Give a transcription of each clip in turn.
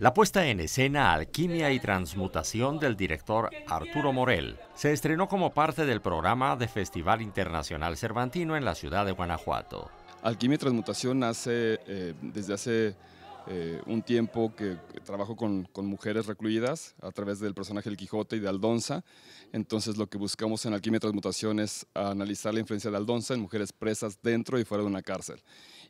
La puesta en escena, alquimia y transmutación del director Arturo Morel se estrenó como parte del programa de Festival Internacional Cervantino en la ciudad de Guanajuato. Alquimia y transmutación nace eh, desde hace eh, un tiempo que trabajo con, mujeres recluidas a través del personaje del Quijote y de Aldonza. Entonces lo que buscamos en Alquimia Transmutación es analizar la influencia de Aldonza en mujeres presas dentro y fuera de una cárcel.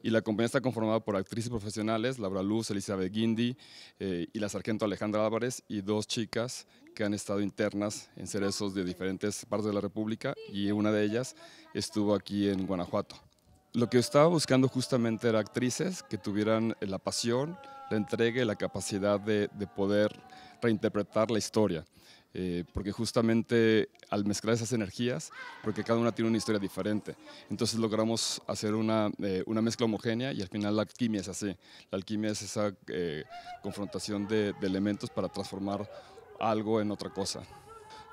Y la compañía está conformada por actrices profesionales, Laura Luz, Elizabeth Guindi eh, y la sargento Alejandra Álvarez y dos chicas que han estado internas en cerezos de diferentes partes de la República y una de ellas estuvo aquí en Guanajuato. Lo que estaba buscando justamente era actrices que tuvieran eh, la pasión, la entrega y la capacidad de, poder reinterpretar la historia. Eh, porque justamente al mezclar esas energías, porque cada una tiene una historia diferente, entonces logramos hacer una, eh, mezcla homogénea y al final la alquimia es así. La alquimia es esa confrontación de elementos para transformar algo en otra cosa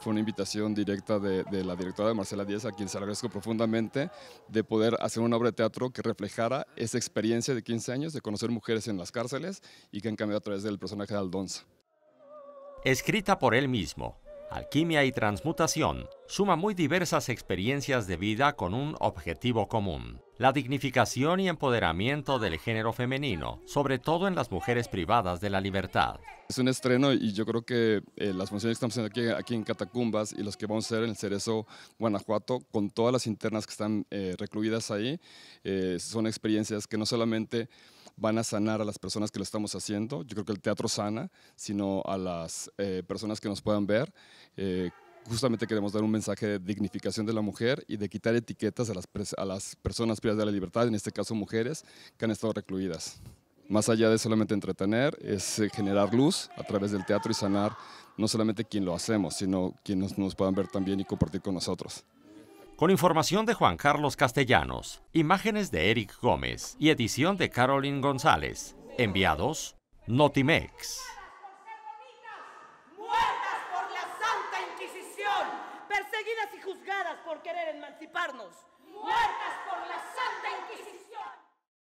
fue una invitación directa de, la directora de Marcela Díez, a quien se agradezco profundamente, de poder hacer una obra de teatro que reflejara esa experiencia de 15 años de conocer mujeres en las cárceles y que en cambio a través del personaje de Aldonza. Escrita por él mismo, Alquimia y Transmutación suma muy diversas experiencias de vida con un objetivo común, la dignificación y empoderamiento del género femenino, sobre todo en las mujeres privadas de la libertad. Es un estreno y yo creo que eh, las funciones que estamos haciendo aquí, en Catacumbas y las que vamos a hacer en el Cerezo Guanajuato, con todas las internas que están eh, recluidas ahí, eh, son experiencias que no solamente van a sanar a las personas que lo estamos haciendo, yo creo que el teatro sana, sino a las personas que nos puedan ver justamente queremos dar un mensaje de dignificación de la mujer y de quitar etiquetas a las, personas privadas de la libertad, en este caso mujeres, que han estado recluidas. Más allá de solamente entretener, es eh, generar luz a través del teatro y sanar no solamente quien lo hacemos, sino quienes nos puedan ver también y compartir con nosotros. Con información de Juan Carlos Castellanos, imágenes de Eric Gómez y edición de Carolyn González. Enviados, Notimex. perseguidas y juzgadas por querer emanciparnos,